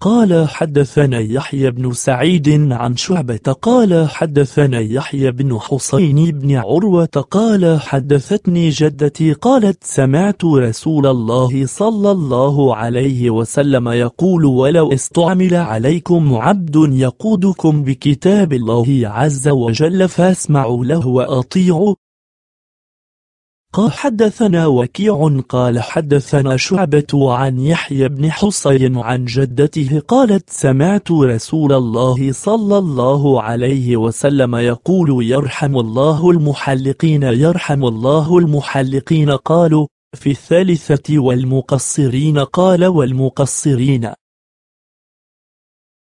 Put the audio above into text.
قال حدثنا يحيى بن سعيد عن شعبة قال حدثنا يحيى بن حسين بن عروة قال حدثتني جدتي قالت سمعت رسول الله صلى الله عليه وسلم يقول ولو استعمل عليكم عبد يقودكم بكتاب الله عز وجل فاسمعوا له وأطيعوا قال حدثنا وكيع قال حدثنا شعبة عن يحيى بن حصين عن جدته قالت سمعت رسول الله صلى الله عليه وسلم يقول يرحم الله المحلقين يرحم الله المحلقين قالوا في الثالثة والمقصرين قال والمقصرين